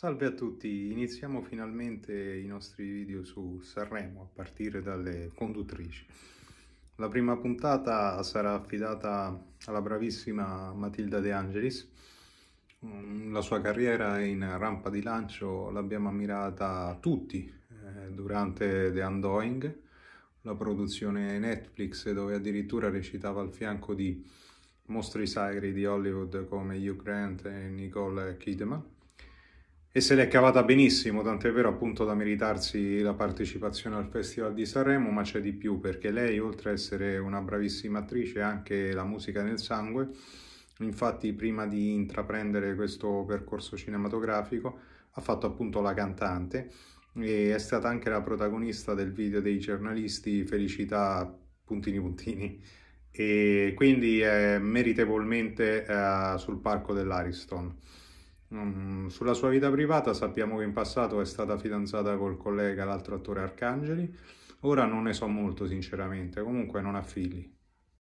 Salve a tutti, iniziamo finalmente i nostri video su Sanremo a partire dalle conduttrici. La prima puntata sarà affidata alla bravissima Matilda De Angelis. Mm, la sua carriera in rampa di lancio l'abbiamo ammirata tutti eh, durante The Undoing, la produzione Netflix dove addirittura recitava al fianco di mostri sacri di Hollywood come Hugh Grant e Nicole Kidman e se l'è cavata benissimo, tant'è vero appunto da meritarsi la partecipazione al Festival di Sanremo, ma c'è di più perché lei oltre ad essere una bravissima attrice ha anche la musica nel sangue, infatti prima di intraprendere questo percorso cinematografico ha fatto appunto la cantante e è stata anche la protagonista del video dei giornalisti Felicità puntini puntini e quindi è meritevolmente eh, sul parco dell'Ariston. Sulla sua vita privata sappiamo che in passato è stata fidanzata col collega, l'altro attore Arcangeli. Ora non ne so molto, sinceramente, comunque non ha figli.